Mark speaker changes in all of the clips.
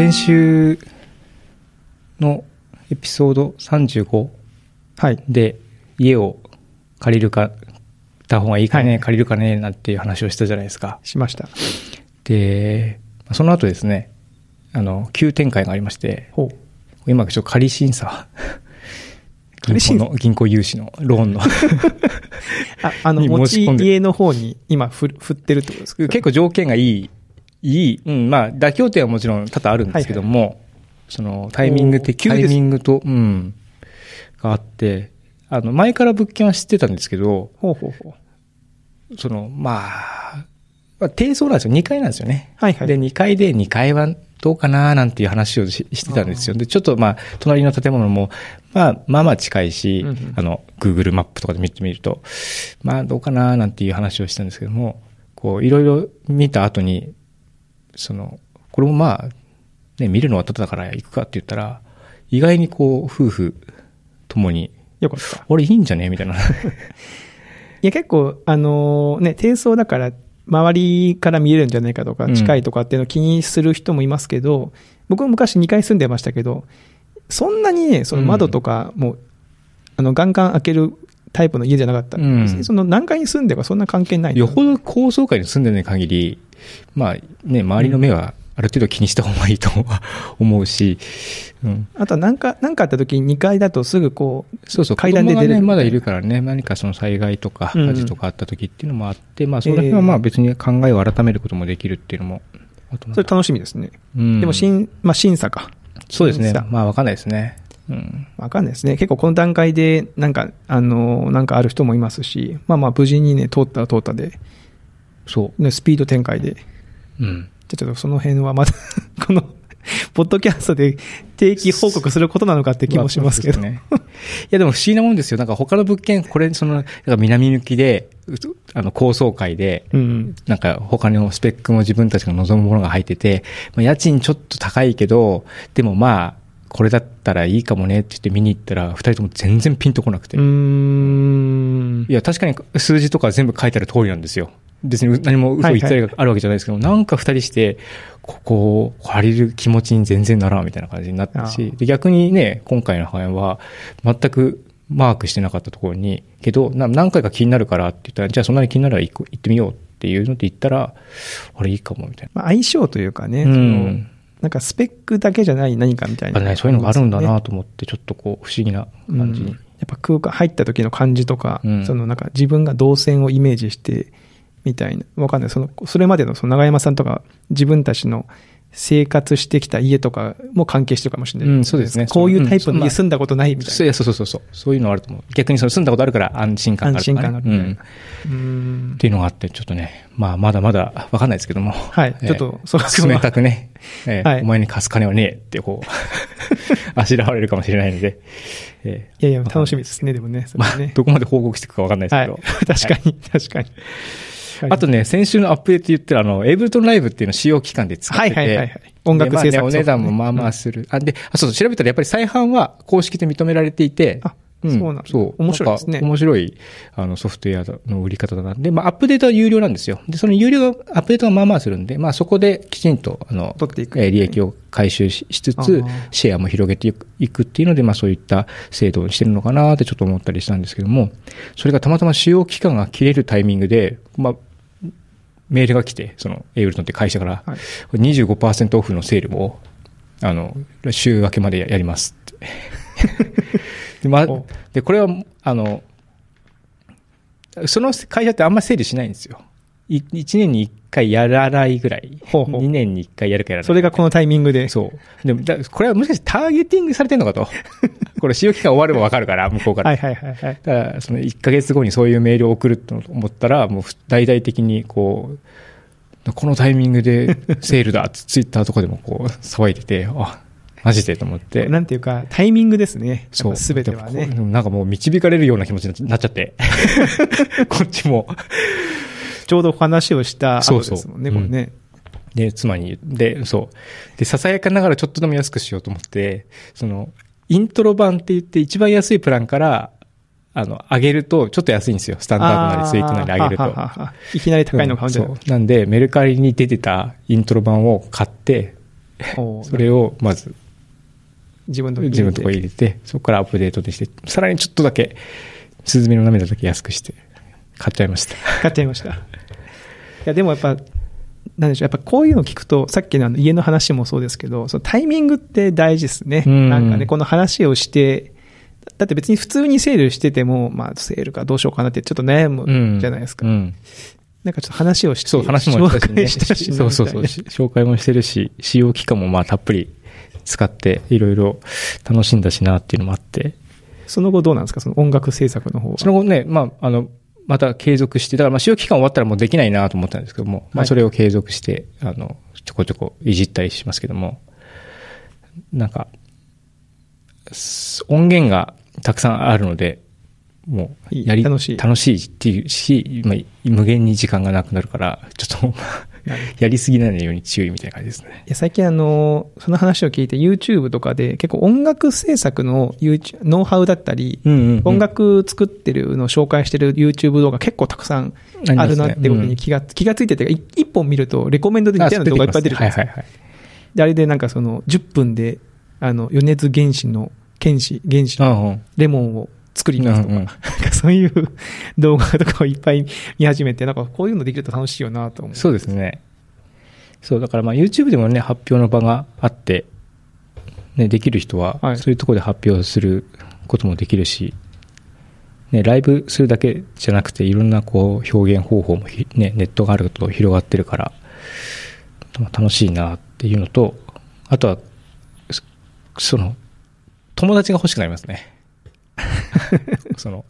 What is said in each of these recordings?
Speaker 1: 先週のエピソード35で家を借りるか、た方がいいかね、はい、借りるかね、なんていう話をしたじゃないですか。しました。で、その後ですね、あの、急展開がありまして、今ちょっと仮審査。銀行の、銀行融資のローンの あ、あの、持ち家の方に今振ってるってことですか結構条件がいいいい、うん、まあ、妥協点はもちろん多々あるんですけども、はいはい、その、タイミングって、タイミングと、うん、があって、あの、前から物件は知ってたんですけど、ほうほうほう。その、まあ、まあ、低層なんですよ。2階なんですよね。はいはい。で、2階で、2階はどうかななんていう話をしてたんですよ。で、ちょっとまあ、隣の建物も、まあ、まあまあ近いし、うん、あの、Google マップとかで見てみると、まあ、どうかななんていう話をしたんですけども、こう、いろいろ見た後に、その、これもまあ、ね、見るのはただから行くかって言ったら、意外にこう、夫婦ともに、よかった。俺いいんじゃねみたいな。いや、結構、あのー、ね、低層だから、周
Speaker 2: りから見えるんじゃないかとか、近いとかっていうのを気にする人もいますけど、うん、僕も昔2回住んでましたけど、そんなにね、その窓とか、もう、うん、あの、ガンガン開ける
Speaker 1: タイプの家じゃなかった。うん、その何階に住んでるかそんな関係ない。よほど高層階に住んでない限り、まあね、周りの目はある程度気にした方がいいと 思うし、うん、
Speaker 2: あと何か何かあった時に2階だとすぐこうそうそう階段で出る、ね、まだ
Speaker 1: いるからね何かその災害とか火事とかあった時っていうのもあって、うん、まあその辺はまあ別に考えを改めることもできるっていうのも、えー、それ楽しみですね、うん、でもしん、まあ、審査か
Speaker 2: そうですねま
Speaker 1: あ分かんないですねうん、
Speaker 2: 分かんないですね、結構この段階でなんか、あのなんかある人もいますし、まあまあ、無事にね、通ったら通ったで、そう。ね、スピード展開で。うん。じゃちょっとその辺はまだ このポッドキャストで
Speaker 1: 定期報告することなのかって気もしますけど。ね、いや、でも不思議なもんですよ。なんか他の物件、これ、その、南向きで、あの、高層階で、うん、なんか他のスペックも自分たちが望むものが入ってて、まあ、家賃ちょっと高いけど、でもまあ、これだったらいいかもねって言って見に行ったら、二人とも全然ピンとこなくて。いや、確かに数字とか全部書いてある通りなんですよ。別に何も嘘たりがあるわけじゃないですけど、はいはい、なんか二人して、ここを借りる気持ちに全然ならんみたいな感じになったし、逆にね、今回の母親は、全くマークしてなかったところに、けど、何回か気になるからって言ったら、じゃあそんなに気になるら行ってみようっていうので言ったら、あれいいかもみたいな。まあ、相性というかね、うん、なんかスペックだけじゃない何かみたいな、ね、そういうのがあるんだなと思って、ちょっとこう、不思議な
Speaker 2: 感じに。うん、やっぱ空間入った時の感じとか、うん、そのなんか自分が動線をイメージして、みたいな。わかんない。その、それまでのその長山さんとか自分たちの生活してきた家とかも関係してるかもしれない、うん。そうですね。こういうタイプの家住ん
Speaker 1: だことないみたいな。うんまあ、そうそうそうそう。そういうのあると思う。逆にその住んだことあるから安心感があるとね、安心感がある、うん。っていうのがあって、ちょっとね、まあまだまだわかんないですけども。はい。えー、ちょっと、そう冷たくね、えー、はい、お前に貸す金はねえってこう、あしらわれるかもしれないので。えー、いやいや、楽しみですね、でもね。ねまあ、どこまで報告していくかわかんないですけど。はい、確かに、はい、確かに。あとね、先週のアップデート言ったら、あの、エイブルトンライブっていうの使用期間で使ってて。はいはいはい、はい。音楽制作、まあね、お値段もまあまあする。うん、あ、で、あ、そうそう、調べたらやっぱり再販は公式で認められていて。あうん、そうなんそう。面白いですね。面白い、あの、ソフトウェアの売り方だな。で、まあ、アップデートは有料なんですよ。で、その有料が、アップデートがまあまあするんで、まあ、そこできちんと、あの、取っていく、え、利益を回収しつつ、シェアも広げていくっていうので、まあ、そういった制度にしてるのかなってちょっと思ったりしたんですけども、それがたまたま使用期間が切れるタイミングで、まあ、メールが来て、そのエイブルトンって会社から、はい、25%オフのセールを、あの、週明けまでやりますって。で、まあ、で、これは、あの、その会社ってあんまり整理しないんですよ。1年に1回やらないぐらい。ほうほう2年に1回やるかやらないそれがこのタイミングで。そう。でもだ、これはもしかしてターゲティングされてんのかと。これ使用期間終わればわかるから、向こうから。はいはいはい、はい。だから、その1ヶ月後にそういうメールを送ると思ったら、もう大々的にこう、このタイミングでセールだって ツイッターとかでもこう騒いでて、あ、マジでと思って。なんていうか、タイミングですね。そう。すべてはね。なんかもう導かれるような気持ちになっちゃって。こっちもちょうど話をした後ですもんね、そうそうこれね。うん、で、妻に、で、そう。で、ささやかながらちょっとでも安くしようと思って、その、イントロ版って言って一番安いプランから、あの、上げると、ちょっと安いんですよ。スタンダードなり、スイートなり上げると。はははいきなり高いの買うんじゃない、うん、なんで、メルカリに出てたイントロ版を買って、それをまず、
Speaker 2: 自分のとこ
Speaker 1: 入れて、そこからアップデートでして、さらにちょっとだけ、スズメの涙だけ安くして、買っちゃいました。
Speaker 2: 買っちゃいました。や、でもやっぱ、なんでしょう、やっぱこういうのを聞くと、さっきのあの家の話もそうですけど、そのタイミングって大事ですね。なんかね、この話をして、だって別に普通にセールしてても、まあ、セールかどうしようかなってちょっと悩むじゃないですか。うんうん、なんかちょっと話をして、そう、話もしたし、ね、したしそうそうそう、
Speaker 1: 紹介もしてるし、使用期間もまあたっぷり使って、いろいろ楽しんだしなっていうのもあって。その後どうなんですかその音楽制作の方は。その後ね、まあ、あの、また継続して、だからまあ使用期間終わったらもうできないなと思ったんですけども、まあそれを継続して、あの、ちょこちょこいじったりしますけども、なんか、音源がたくさんあるので、もう、やり、楽しい。楽しいっていうし、まあ、無限に時間がなくなるから、ちょっとやりすぎないように注意みたいな感じですね。
Speaker 2: いや最近あの、その話を聞いて YouTube とかで結構音楽制作の YouTube、ノウハウだったり、うんうんうん、音楽作ってるのを紹介してる YouTube 動画結構たくさんあるなってことに気が、ねうん、気がついてて、一本見るとレコメンドで似たような動画いっぱい出るじゃないですか。あ、ねはいはい、あれでなんかその10分で、あの、余熱原子の、原子、原子レモンを作りますとか、うんうん、
Speaker 1: そういう動画とかをいっぱい見始め
Speaker 2: て、なんかこういうのできると楽しいよなと思う。そうです
Speaker 1: ね。そう、だからまあ YouTube でもね、発表の場があって、ね、できる人は、そういうところで発表することもできるし、はい、ね、ライブするだけじゃなくて、いろんなこう表現方法もね、ネットがあると広がってるから、楽しいなっていうのと、あとは、その、友達が欲しくなりますね。その、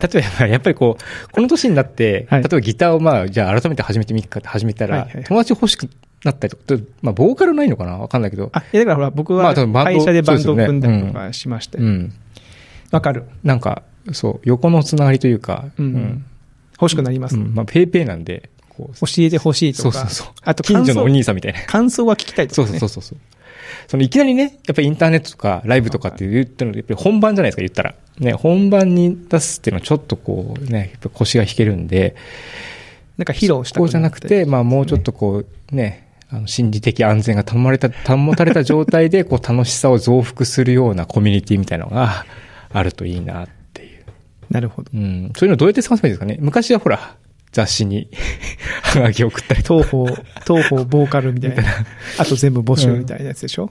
Speaker 1: 例えば、やっぱりこう、この年になって、例えばギターをまあ、じゃあ改めて始めてみっかって始めたら、友達欲しくなったりとか、まあ、ボーカルないのかなわかんないけど。あ、いやだからほら、僕は会社でバンドを組んだりとかしまして。わ、かる。なんか、そう、横のつながりというか、うん、欲しくなります、まあ、ペイペイなんで、教えてほしいとか。そうそうそう。あと、近所のお兄さんみたいな。感想は聞きたいとか、ね、そうそうそうそう。そのいきなりね、やっぱりインターネットとかライブとかって言ってるのやっぱり本番じゃないですか、言ったら。ね、本番に出すっていうのはちょっとこうね、やっぱ腰が引けるんで、
Speaker 2: なんか披露したこうじゃなくて、
Speaker 1: まあもうちょっとこうね、あの、心理的安全が保れた、保たれた状態で、こう、楽しさを増幅するようなコミュニティみたいなのがあるといいなっていう。なるほど。うん。そういうのどうやって探せばいいですかね昔はほら、雑誌にはがき送ったりとか。東方、東方ボーカルみたいな。あと全部募集み
Speaker 2: たいなやつでしょ、うん、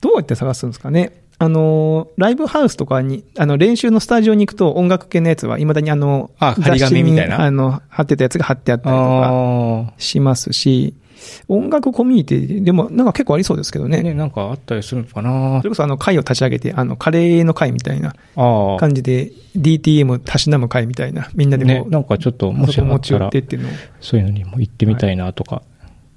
Speaker 2: どうやって探すんですかねあの、ライブハウスとかに、あの、練習のスタジオに行くと音楽系のやつは、未だにあの、あ、張り紙みたいな。あの、貼ってたやつが貼ってあったりとかしますし、音楽コミュニティでもなんか結構ありそうですけどね。ね、
Speaker 1: なんかあったりするのか
Speaker 2: なそれこそあの会を立ち上げて、あの、カレーの会みたいな感じで、DTM たしなむ会みたいな、みんなでも、ね、なんかちょっと、もし持ち寄ってっていうのを。
Speaker 1: そういうのにも行ってみたいなとか。は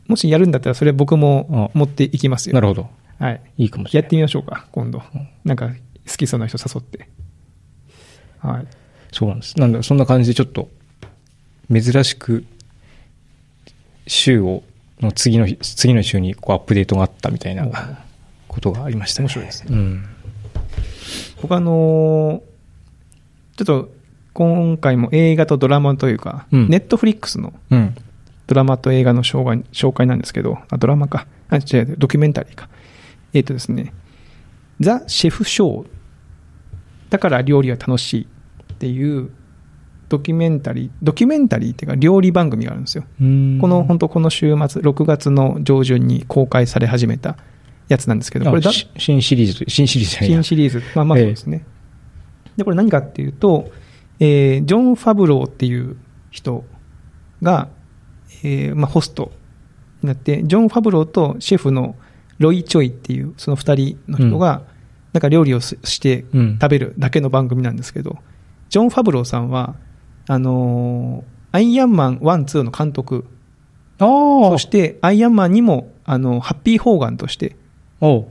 Speaker 2: い、もしやるんだったら、それ僕も持っていきますよ。なるほど。はい。いいかもしれない。やってみましょうか、今度。なんか、好きそうな人誘って。
Speaker 1: はい。そうなんです。なんだ、そんな感じでちょっと、珍しく、週をの次の次の週にこうアップデートがあったみたいなことがありましたね。面白いですね、うん、
Speaker 2: 僕あのちょっと今回も映画とドラマというか、ネットフリックスのドラマと映画の紹介紹介なんですけど、あ、ドラマか。あ、違う、ドキュメンタリーか。えっ、ー、とですね、ザ・シェフ・ショー。だから料理は楽しいっていうドキュメンタリー、ドキュメンタリーっていうか料理番組があるんですよ。
Speaker 1: この、
Speaker 2: 本当この週末、6月の上旬に公開され始めたやつなんですけど、これだ新
Speaker 1: シリーズ、新シリーズ新
Speaker 2: シリーズ。まあまあそうですね。えー、で、これ何かっていうと、えー、ジョン・ファブローっていう人が、えー、まあホストになって、ジョン・ファブローとシェフのロイ・チョイっていうその2人の人が、なんか料理をして食べるだけの番組なんですけど、うん、ジョン・ファブローさんは、あのー、アイアンマン1、2の監督、そしてアイアンマンにも、あのハッピー・ホーガンとして登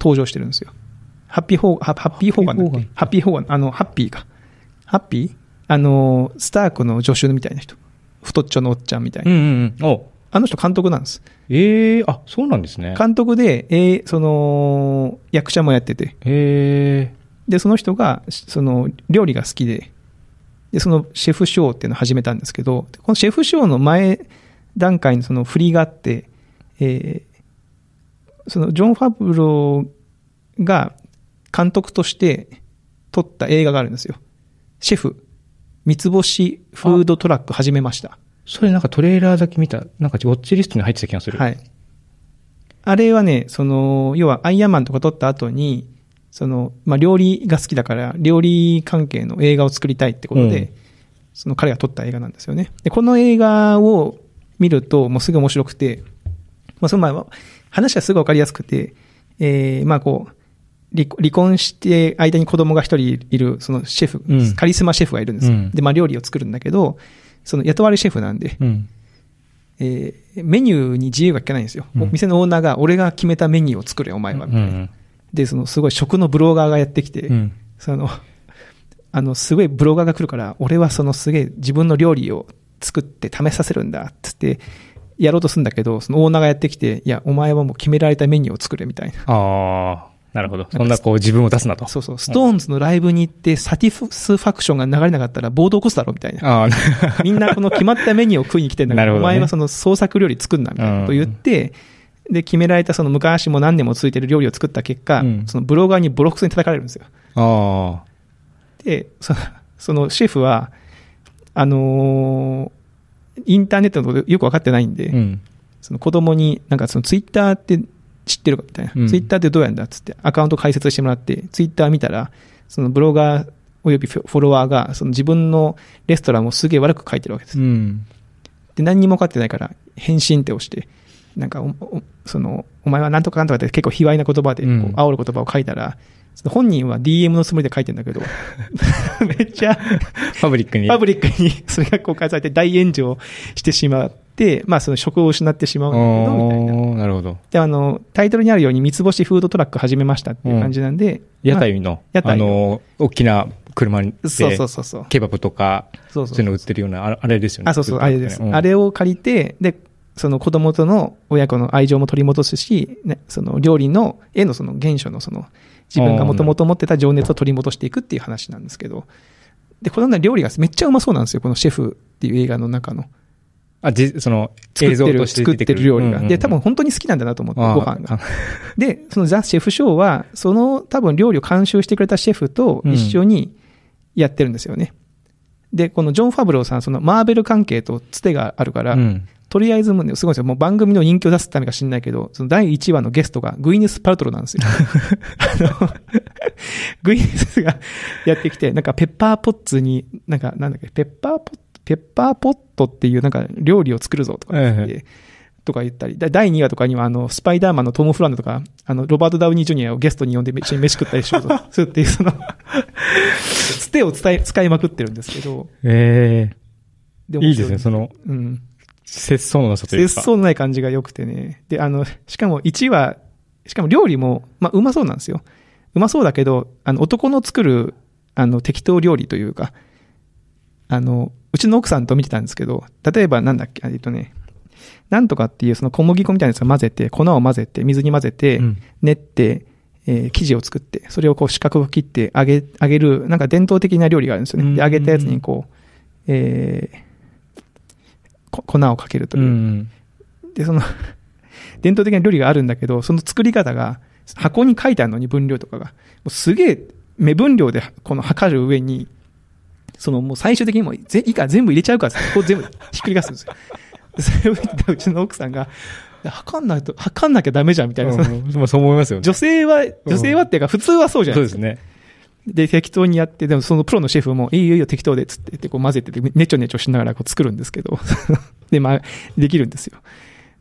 Speaker 2: 場してるんですよ。ハッピーホー、ハッピーホーガンだっけハッピーホーガン、あの、ハッピーか。ハッピーあの、スタークの助手みたいな人。太っちょのおっちゃんみたいな。うんうんうん。あの人監督なんです。ええー、あ、
Speaker 1: そうなんですね。
Speaker 2: 監督で、えー、その、役者もやってて。ええー、で、その人が、その、料理が好きで、で、そのシェフショーっていうのを始めたんですけど、このシェフショーの前段階にその振りがあって、えー、そのジョン・ファブローが監督として撮った映画があるんですよ。シェフ、三つ星フードトラック始めました。
Speaker 1: それなんかトレーラーだけ見た、なんかウォッチリストに入ってた気がする。はい。
Speaker 2: あれはね、その、要はアイアンマンとか撮った後に、その、まあ、料理が好きだから、料理関係の映画を作りたいってことで、うん、その彼が撮った映画なんですよね。で、この映画を見ると、もうすぐ面白くて、まあ、その前は、話がすごいわかりやすくて、えー、まあ、こう、離婚して間に子供が一人いる、そのシェフ、うん、カリスマシェフがいるんですうん、で、まあ、料理を作るんだけど、その雇われシェフなんで、えー、メニューに自由が利かないんですよ。うん、店のオーナーが、俺が決めたメニューを作れ、お前は、みたいな。で、そのすごい食のブロガーがやってきて、うん、その、あの、すごいブロガーが来るから、俺はそのすげえ自分の料理を作って試させるんだ、つって、やろうとするんだけど、そのオーナーがやってきて、いや、お前はもう決められたメニューを作れみたいな。
Speaker 1: ああ、なるほど。そんなこう自分を出すなと。そうそう。ストーン
Speaker 2: ズのライブに行って、サティフスファクションが流れなかったら暴動起こすだろみたいな。あみんなこの決まったメニューを食いに来て
Speaker 1: んだか どね、お前はそ
Speaker 2: の創作料理作んなみたいなこと言って、うんで、決められたその昔も何年も続いてる料理を作った結果、うん、そのブロガーにボロクソに叩かれるんですよ。
Speaker 1: あ
Speaker 2: でそ、そのシェフは、あのー、インターネットのことよく分かってないんで、うん、その子供に、なんかそのツイッターって知ってるかみたいな、うん、ツイッターってどうやるんだっつって、アカウント開設してもらって、ツイッター見たら、そのブロガーおよびフォロワーが、その自分のレストランをすげえ悪く書いてるわけです。で、何にも分かってないから、返信って押して、なんかその、お前はなんとかなんとかって結構卑猥な言葉で、あお煽る言葉を書いたら、うん、本人は DM のつもりで書いてんだけど、めっちゃ、パブリックに。パブリックに、それが公開されて大炎上してしまって、まあその職を失ってしまうんだけど、みたいな。なるほど。で、あの、タイトルにあるように、三つ星フードトラック始めま
Speaker 1: したっていう感じなんで、うん、屋台の、屋台の、大きな車に、そうそうそうそう。ケバブとか、そういうの売ってるような、あれですよね。あ、そうそう、あれです。あ
Speaker 2: れを借りて、で、その子供との親子の愛情も取り戻すし、ね、その料理の、絵のその原初のその、自分がもともと持ってた情熱を取り戻していくっていう話なんですけど、で、この料理がめっちゃうまそうなんですよ、このシェフっていう映画の中の。あ、じ、その、作ってる、作ってる料理が。で、多分本当に好きなんだなと思って、ご飯が。で、そのザ・シェフショーは、その多分料理を監修してくれたシェフと一緒にやってるんですよね。うん、で、このジョン・ファブローさん、そのマーベル関係とつてがあるから、うんとりあえずもう、ね、すごいですよ。もう番組の人気を出すためか知んないけど、その第1話のゲストがグイネス・パルトロなんですよ。グイネスがやってきて、なんかペッパーポッツに、なんかなんだっけ、ペッパーポッ、ペッパーポットっていうなんか料理を作るぞとか言って、ええとか言ったり、第2話とかには、あの、スパイダーマンのトム・フランドとか、あの、ロバート・ダウニー・ジュニアをゲストに呼んで一緒に飯食ったりしようとする っていう、そのつてを伝え、使いまくってるんですけど。
Speaker 1: ええー、でもいいですね、その、うん。節操のなさというか。節操
Speaker 2: のない感じが良くてね。で、あの、しかも1は、しかも料理も、まあ、うまそうなんですよ。うまそうだけど、あの、男の作る、あの、適当料理というか、あの、うちの奥さんと見てたんですけど、例えばなんだっけ、えっとね、なんとかっていうその小麦粉みたいなやつを混ぜて、粉を混ぜて、水に混ぜて、練って、うん、えー、生地を作って、それをこう四角を切って揚げ、揚げる、なんか伝統的な料理があるんですよね。で、揚げたやつにこう、えー、粉をかけるという。うん、で、その 伝統的な料理があるんだけど、その作り方が、箱に書いてあるのに分量とかが、もうすげえ目分量でこの測る上に、そのもう最終的にもぜ以下全部入れちゃうから、ここ全部ひっくり返すんですよ。それを見てたうちの奥さんが、測んないと、測んなきゃダメじゃんみたいな。うん、
Speaker 1: そそう思いますよ、ね、女
Speaker 2: 性は、女性はっていうか普通はそうじゃないですか。うん、そうですね。で、適当にやって、でもそのプロのシェフも、いいよいいよ適当で、つって、こう混ぜてて、ねちょねちょしながらこう作るんですけど で、まあ、できるんですよ。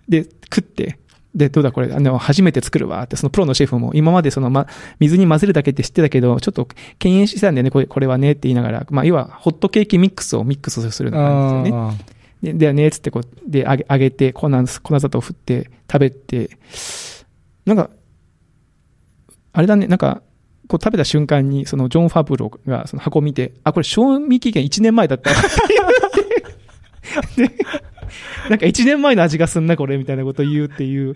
Speaker 2: で、食って、で、どうだこれ、あの、初めて作るわって、そのプロのシェフも、今までその、ま、水に混ぜるだけって知ってたけど、ちょっと敬遠してたんだよね、これ、これはねって言いながら、まあ、要は、ホットケーキミックスをミックスするのなんですよね。で、ではね、つってこう、で、あげ、あげて、粉、粉砂糖を振って、食べて、なんか、あれだね、なんか、こう食べた瞬間に、そのジョン・ファブロがその箱を見て、あ、これ賞味期限1年前だった で、なんか1年前の味がす
Speaker 1: んな、これ、みたいなこと言うっていう。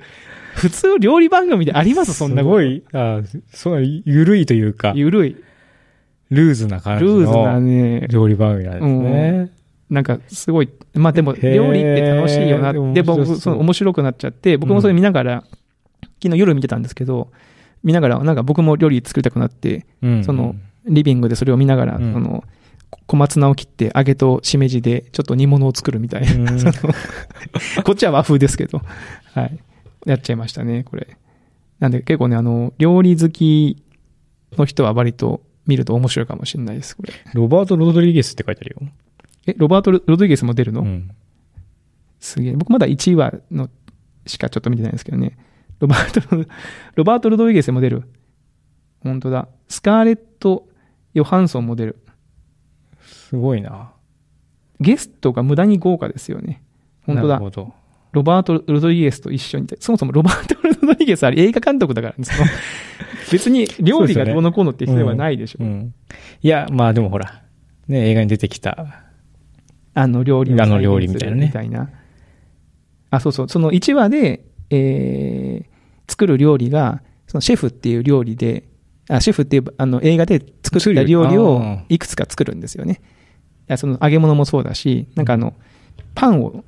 Speaker 1: 普通料理番組でありますそんなこと。すごい、あそう、ゆるいというか。ゆるい。ルーズな感じの。ルーズなね。料理番組なんですね。
Speaker 2: なんか、すごい、まあでも、料理って楽しいよな。で、僕、その面白くなっちゃって、僕もそれ見ながら、昨日夜見てたんですけど、見ながら、なんか僕も料理作りたくなって、うん、そのリビングでそれを見ながら、うん、その小松菜を切って揚げとしめじでちょっと煮物を作るみたいな、うん、こっちは和風ですけど、はい、やっちゃいましたね、これ。なんで結構ね、あの、料理好きの人は割と見ると面白いかもしれないです、これ。ロバート・ロドリゲスって書いてあるよ。え、ロバート・ロドリゲスも出るの、うん、すげえ。僕まだ1話のしかちょっと見てないんですけどね。ロバート、ロバート・ルドイゲスも出る。本当だ。スカーレット・ヨハンソンも出る。すごいな。ゲストが無駄に豪華ですよね。本当だ。ロバート・ロドリゲスと一緒に、そもそもロバート・ロドリゲスは映画監督だから、ね、その別に料理がどうのこうのって人ではないでしょう、ねうんうん。
Speaker 1: いや、まあでもほら、ね、映画に出てきた。
Speaker 2: あの料理あの料理みたいなね。みたいな。あ、そうそう。その1話で、えー、作る料理が、そのシェフっていう料理で、あシェフっていうあの映画で作った料理をいくつか作るんですよね。その揚げ物もそうだし、なんかあの、パンを、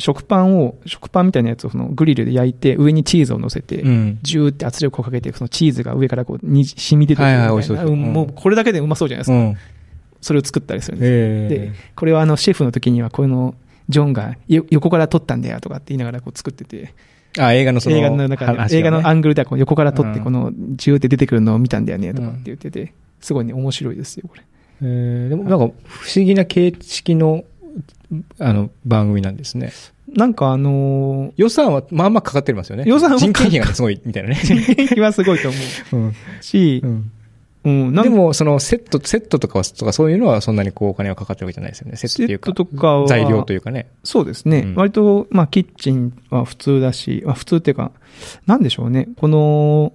Speaker 2: 食パンを、食パンみたいなやつをそのグリルで焼いて、上にチーズを乗せて、じゅジューって圧力をかけて、そのチーズが上からこうに染み出てくるみたいな、はいはいもうこれだけでうまそうじゃないですか。うん、それを作ったりするんです、えー、で、これはあのシェフの時には、このジョンが横から撮ったんだよとかって言いながらこう作ってて、あ、映画のその映画の中で、ね、映画のアングルでは横から撮って、この、ジューって出
Speaker 1: てくるのを見たんだよね、とかっ
Speaker 2: て言ってて、すごいね、面白いですよ、これ。
Speaker 1: えー、でもなんか、不思議な形式の、あの、番組なんですね。なんかあのー、予算はまあまあかかってますよね。予算は人件費がすごいみたいなね。人件費はすごいと思う。うん、し、うん、うん、でも、そのセット、セットとかは、とかそういうのはそんなにこうお金はかかってるわけじゃないですよね。セットいうか。とか材料というかね。そうですね。うん、
Speaker 2: 割と、まあ、キッチンは普通だし、まあ、普通っていうか、なんでしょうね。この、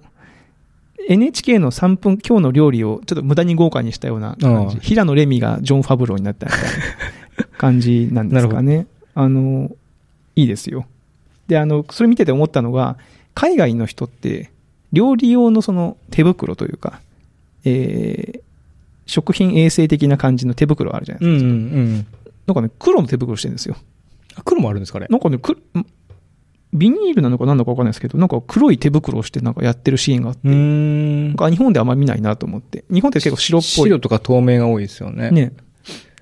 Speaker 2: NHK の3分、今日の料理をちょっと無駄に豪華にしたような感じ。平野レミがジョン・ファブローになった 感じなんですかね。あの、いいですよ。で、あの、それ見てて思ったのが、海外の人って、料理用のその手袋というか、えー、食品衛生的な感じの手袋あるじゃない
Speaker 1: ですか。うんうん
Speaker 2: なんかね、黒の手袋してるんですよ。黒もあるんですかねなんかね、くビニールなのか何だか分かんないですけど、なんか黒い手袋をしてなんかやってるシーンがあって、
Speaker 1: ん
Speaker 2: 日本であんまり見ないなと思って。日本って結構白っぽい。白
Speaker 1: とか透明が多いですよね。ね。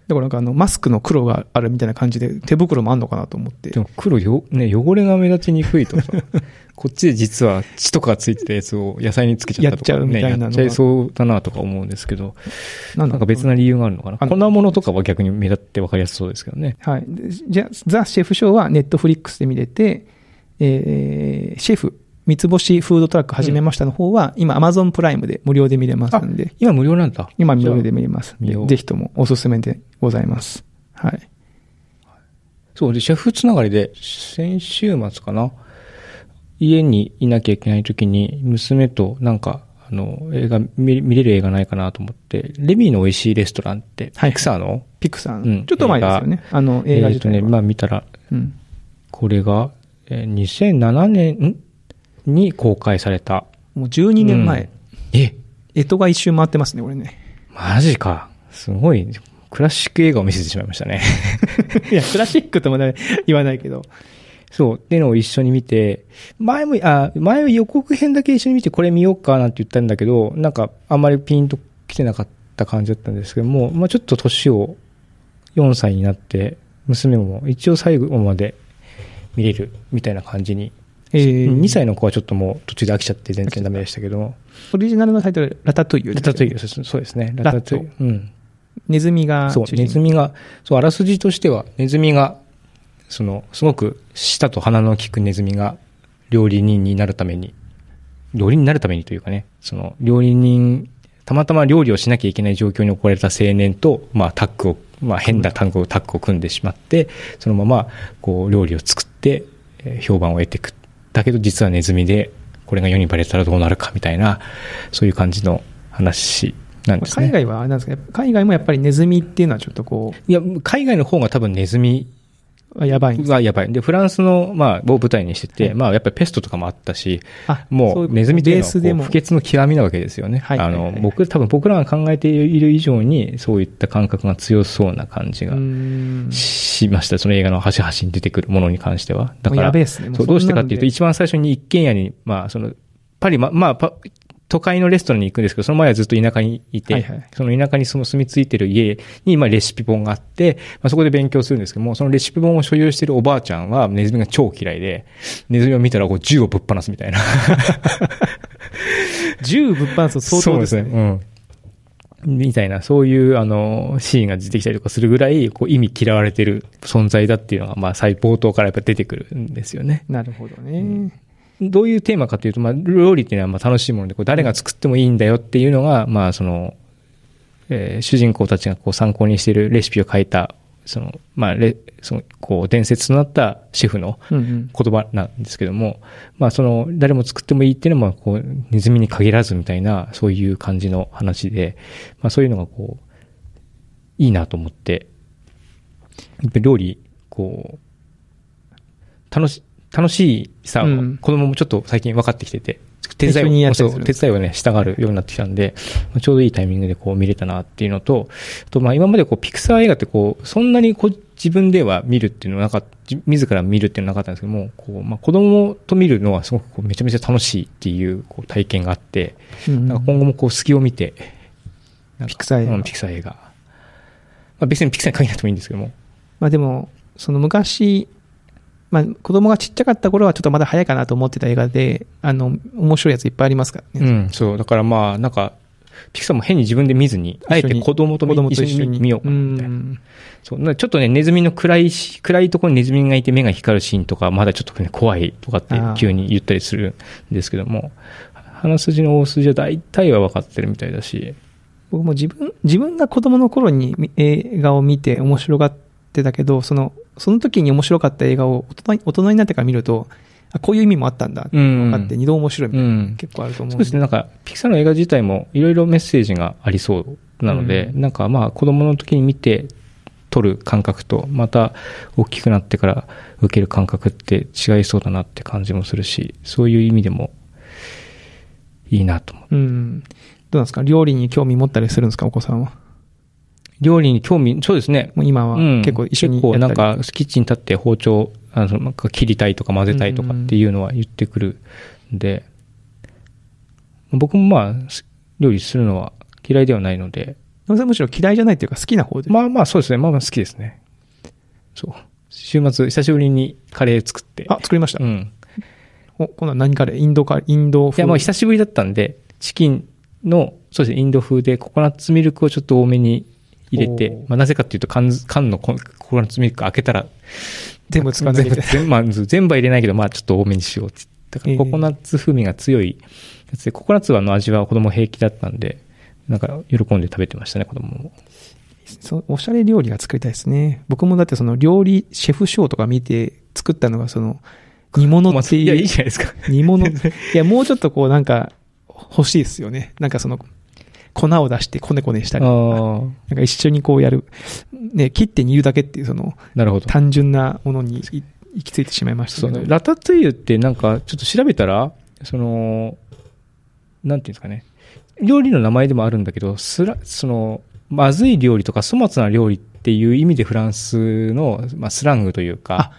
Speaker 1: だからなんかあの、マスクの黒があるみたいな感じで、手袋もあんのかなと思って。でも黒よ、ね、汚れが目立ちにくいとか、こっちで実は血とかついてたやつを野菜につけちゃったとか、ね、やっちゃうみたいなやっちゃいそうだなとか思うんですけど、なんか別な理由があるのかな。粉物とかは逆に目立ってわかりやすそうですけど
Speaker 2: ね。はい。じゃザ・シェフショーはネットフリックスで見れて、えー、シェフ、三つ星フードトラック始めましたの方は、うん、今アマゾンプライムで無料で見れますんで。今無料なんだ。今無料で見れます。ぜひともおすすめで
Speaker 1: ございます。はい。そうで、シェフつながりで、先週末かな、家にいなきゃいけない時に、娘となんか、あの、映画見、見れる映画ないかなと思って、レミーの美味しいレストランって、はい、ピクサーのピクサーの、うん、ちょっと前ですよね。あの、映画自体は。えっ、とね、まあ見たら、うん、これが、えー、2007年に公開された。もう12年前。うん、え江とが一周回ってますね、俺ね。マジか。すごい。クラシック映画を見せてしまいましたね いや、クラシックとも、ね、言わないけど。そう、っていうのを一緒に見て、前も、あ、前は予告編だけ一緒に見てこれ見ようかなんて言ったんだけど、なんかあんまりピンと来てなかった感じだったんですけども、まあちょっと年を4歳になって、娘も一応最後まで見れるみたいな感じにえー、2歳の子はちょっともう途中で飽きちゃって全然ダメでしたけどオリジナルのタイトル、ラタトゥイユ、ね、ラタトゥイユ、そうですね。ラタトゥイユ。うん。ネズミがそう、ネズミが、そう、あらすじとしては、ネズミがその、すごく舌と鼻の利くネズミが料理人になるために、料理になるためにというかね、その、料理人、たまたま料理をしなきゃいけない状況に置かれた青年と、まあ、タッグを、まあ、変な単語をタッグを組んでしまって、そのまま、こう、料理を作って、評判を得ていく。だけど、実はネズミで、これが世にバレたらどうなるかみたいな、そういう感じの話なんでね、海外はあれなんですか、海外もやっぱりネズミっていうのはちょっとこう。いや、海外の方が多分ネズミやばいがやばい。で、フランスの、まあ、を舞台にしてて、はい、まあ、やっぱりペストとかもあったし、もう、ネズミというのは不潔の極みなわけですよね。はい、あの、はい僕、多分僕らが考えている以上に、そういった感覚が強そうな感じがしました。その映画の端々に出てくるものに関しては。だから、ね、そうどうしてかっていうと、一番最初に一軒家に、まあ、その、パリ、ま、あ、まあ、都会のレストランに行くんですけど、その前はずっと田舎にいて、はいはい、その田舎にその住み着いてる家に、まあ、レシピ本があって、まあ、そこで勉強するんですけども、そのレシピ本を所有してるおばあちゃんは、ネズミが超嫌いで、ネズミを見たらこう銃をぶっ放すみたいな。銃ぶっ放す相当ですね。そうですね。うんみたいな、そういう、あの、シーンが出てきたりとかするぐらい、こう、意味嫌われてる存在だっていうのが、まあ、最冒頭からやっぱ出てくるんですよね。
Speaker 2: なるほどね。うん
Speaker 1: どういうテーマかというと、まあ、料理っていうのはまあ楽しいもので、こ誰が作ってもいいんだよっていうのが、まあ、その、えー、主人公たちがこう参考にしているレシピを書いた、その、まあ、レ、その、こう、伝説となったシェフの言葉なんですけども、うんうん、まあ、その、誰も作ってもいいっていうのは、こう、ネズミに限らずみたいな、そういう感じの話で、まあ、そういうのがこう、いいなと思って、料理、こう、楽し、楽しいさ、うん、子供もちょっと最近分かってきてて、手伝いを、手伝いをね、したがるようになってきたんで、ちょうどいいタイミングでこう見れたなっていうのと、とまあ今までこうピクサー映画ってこう、そんなにこう自分では見るっていうのはなかった、自ら見るっていうのはなかったんですけども、こう、まあ子供と見るのはすごくこうめちゃめちゃ楽しいっていうこう体験があって、うん、なんか今後もこう隙を見て、ピクサー映画。うん、ピクサー映画。まあ別にピ
Speaker 2: クサーに限らなくてもいいんですけども。まあでも、その昔、まあ、子供がちっちゃかった頃はちょっとまだ早いかなと思ってた映画で、あの、面白いやついっぱいありますからね。うん、そう。だからま
Speaker 1: あ、なんか、ピクサーも変に自分で見ずに、あえて子供と子供と一緒に見よう
Speaker 2: かなみたいな。
Speaker 1: そうちょっとね、ネズミの暗い、暗いところにネズミがいて目が光るシーンとか、まだちょっと、ね、怖いとかって急に言ったりするんですけども、鼻筋の大筋は大体は分かってるみたいだし。
Speaker 2: 僕も自分、自分が子供の頃に映画を見て面白がってたけど、そのその時に面白かった映画を大人大人になってから見ると、あこういう意味もあったんだって分かって、二度面白いみたいな、うん、結構あると思うそうですね、なんか、
Speaker 1: ピクサーの映画自体もいろいろメッセージがありそうなので、うん、なんかまあ、子供の時に見て、取る感覚と、また大きくなってから受ける感覚って違いそうだなって感じもするし、そういう意味でもいいなと
Speaker 2: 思う。うん。どうなんですか料理に興味持ったりするんですかお子さんは。料理に興味、そうですね。
Speaker 1: もう今は結構一緒に、うん、なんか、キッチン立って包丁、あの、なんか切りたいとか混ぜたいとかっていうのは言ってくるんで、うんうん、僕もまあ、料理するのは嫌いではないので。むしろ嫌いじゃないっていうか好きな方で。まあまあそうですね。まあまあ好きですね。そう。週末、久しぶりにカレー作って。あ、作りました。うん。お、今度は何カレーインドカレー、インド風いや、まあ久しぶりだったんで、チキンの、そうですね、インド風でココナッツミルクをちょっと多めに入れて、まあ、なぜかっていうと缶、缶のコココナッツミルク開けたら、全部使わないみた全部は入れないけど、まあちょっと多めにしようって。だからココナッツ風味が強いやつで、ココナッツはの味は子供平気だったんで、なんか喜んで食べてましたね、子供も。
Speaker 2: そうおしゃれ料理が作りたいですね。僕もだってその料理、シェフショーとか見て作ったのがその、煮物っていう。いや、いいじゃないですか。煮物。いや、もうちょっとこうなんか欲しいですよね。なんかその、粉を出してこねこねしたりなんか一緒にこうやる。ね、切って煮るだけっていう、その、なるほど。単純なものに行き着いてしまいましたそど、ね、ラ
Speaker 1: タトゥイユってなんか、ちょっと調べたら、その、なんていうんですかね。料理の名前でもあるんだけど、すら、その、まずい料理とか粗末な料理っていう意味でフランスの、まあ、スラングというか、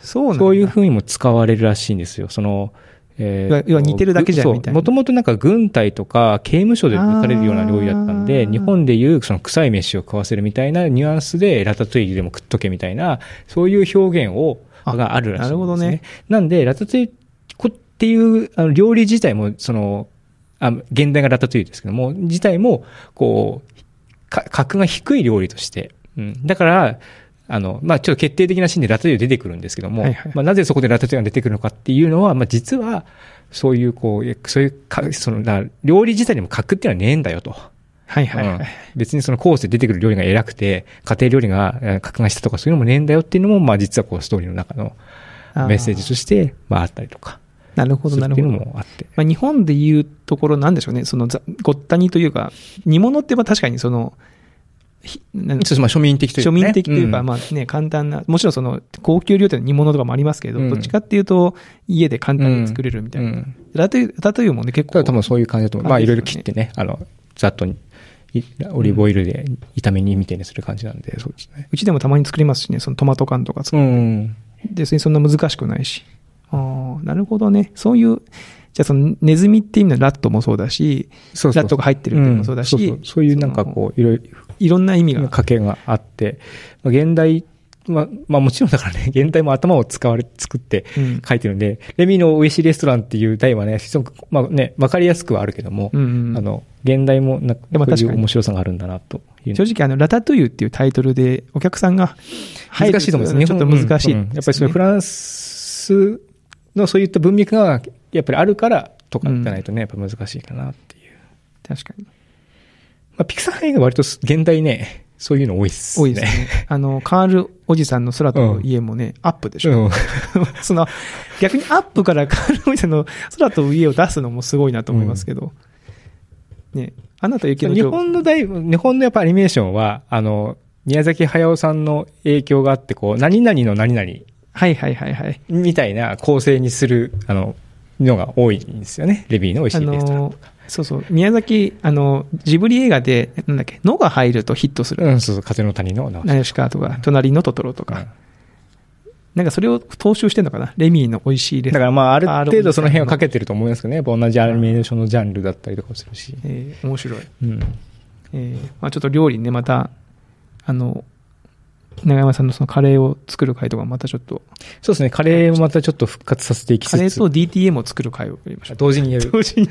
Speaker 1: そうそういうふうにも使われるらしいんですよ。その、えー、要は似てるだけじゃんみたいな。もともとなんか軍隊とか刑務所で出されるような料理だったんで、日本でいうその臭い飯を食わせるみたいなニュアンスで、ラタトゥイユでも食っとけみたいな、そういう表現を、があるらしいんですね。なるほどね。なんで、ラタトゥイユっていうあの料理自体も、その、あ現代がラタトゥイユですけども、自体も、こう、格が低い料理として。うん、だから、あの、まあ、ちょっと決定的なシーンでラタトゥイユ出てくるんですけども、はいはい、まあ、なぜそこでラタトゥイユが出てくるのかっていうのは、まあ、実は、そういう、こう、そういうか、その、な、料理自体にも格っていうのはねえんだよと。はいはい、はいうん、別にそのコースで出てくる料理が偉くて、家庭料理が格がしたとかそういうのもねえんだよっていうのも、まあ、実はこう、ストーリーの中のメッセージとして、まあ、あったりとか。
Speaker 2: なるほど、なるほど。もあっ
Speaker 1: て。まあ、日本でいうと
Speaker 2: ころなんでしょうね。その、ごったにというか、煮物ってまあ確かにその、
Speaker 1: まあ庶
Speaker 2: 民的というか、ね、庶民的というか、まあね、簡単な、もちろんその、高級料亭の煮物とかもありますけど、うん、どっちかっていうと、家で簡単に作れるみたいな。ラトゥラトゥーもね、結構。多分そういう感じだと思う。まあいろいろ切
Speaker 1: ってね、あの、ざっとオリーブオイルで炒め煮みたいにする感じなんで、そうです
Speaker 2: ね。うちでもたまに作りますしね、そのトマト缶とか作る。うん、別にそんな難しくないし。ああ、なるほどね。そういう、じゃあそのネズミっていう意味のラットもそうだし、そうそうそ
Speaker 1: うラットが入ってるっていうのもそうだし、うん、そうそうそういうなんかこう、いろいろいろんな意味が、かけがあって、まあ、現代、まあ、まあもちろんだからね、現代も頭を使われ、作って書いてるんで、うん、レミの美味しいレストランっていう題はね、すごく、まあね、わかりやすくはあるけども、うんうん、あの、現代もなんか、こういう面白さがあるんだなと。正直、あの、ラタトゥユっていうタイトルで、
Speaker 2: お客さんが入る、難しいと思うんですね。ちょっと難しい、ねうんうん、や
Speaker 1: っぱりそのフランスのそういった文脈が、やっぱりあるからとかじゃないとね、やっぱ難しいかなっていう。確かに。まあ、ピクサー映画割と現代ね、そういうの多いっすね。多いですね。
Speaker 2: あの、カールおじさんの空と家もね、うん、アップでしょ。うん、その、逆にアップからカールおじさんの空と家を出すのもすごいなと思いますけど。
Speaker 1: うん、ね。あなた雪の日本の大、日本のやっぱアニメーションは、あの、宮崎駿さんの影響があって、こう、何々の何々。はいはいはいはい。みたいな構成にする、あの、のが多いんですよね。レビーの美味しいレストラ
Speaker 2: ンとか。そうそう。宮崎、あの、ジブリ映画で、なんだっけ、のが入るとヒットする。うん、そうそう、風の谷の。ナヨシカとか、隣のトトロとか。うん、なんかそれを踏襲してんのかなレミーの美味しいレだからまあ、ある程度その辺をか
Speaker 1: けてると思いますけどね。やっぱ同じアニメーションのジャンルだったりとかするし。
Speaker 2: えー、面白い。うん。えー、まあちょっと料理ね、また、あの、永山さんのそのカレーを作る会とかまたちょっと。そうですね。カレーをまたちょっと復活さ
Speaker 1: せていきつつカレーと DTM を作る会をやりましょう。同時にやる。同時に。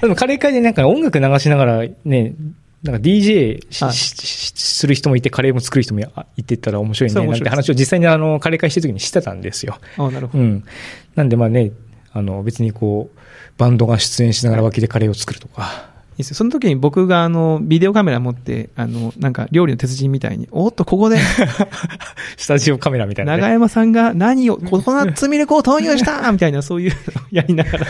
Speaker 1: でも、カレー会でなんか音楽流しながらね、なんか DJ する人もいて、カレーも作る人もいてたら面白いね、なんて話を実際にあの、カレー会してる時にしてたんですよ。あなるほど。うん。なんでまあね、あの、別にこう、バンドが出演しながら脇でカレーを作るとか。
Speaker 2: いいその時に僕があの、ビデオカメラ持って、あの、なんか料理の鉄人みたいに、おっと、ここで スタジオカメラみたいな、ね。長山さんが何を、ココナッツミルクを投入したみたいな、そういうやりながら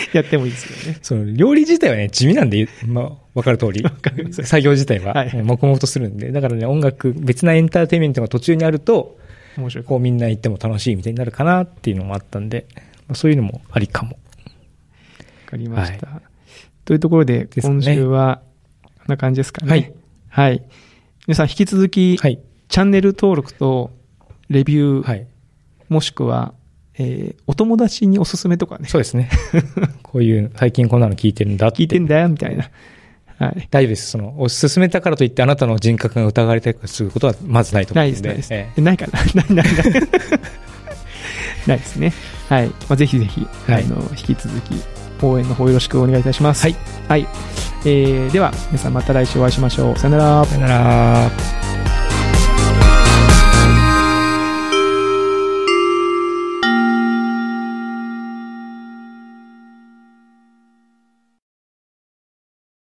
Speaker 1: やってもいいですけどね。その料理自体はね、地味なんで、まあ、わかる通り。作業自体は、黙々とするんで。だからね、音楽、別なエンターテイメントが途中にあると、面白い。こうみんな行っても楽しいみたいになるかなっていうのもあったんで、まあ、そういうのもありかも。わかりました。はい、
Speaker 2: というところで、でね、今週
Speaker 1: は、こんな感じですかね。はい。はい。
Speaker 2: 皆さん引き続き、はい、チャンネル登録と、レビュー、はい、も
Speaker 1: しくは、えー、お友達におすすめとかね。そうですね。こういう、最近こんなの聞いてるんだって。聞いてんだよ、みたいな。はい。大丈夫です。その、おすすめたからといって、あなたの人格が疑われたりすることは、まずないと思うんで。ないです、ないです。えー、ないかなない、ない、ない。ないですね。はい。まあ、ぜひぜひ、はい、あの、引き続き、応援の方よろし
Speaker 2: くお願いいたします。はい。はい。えー、では、皆さんまた来週お会いしましょう。さよなら。さよな
Speaker 1: ら。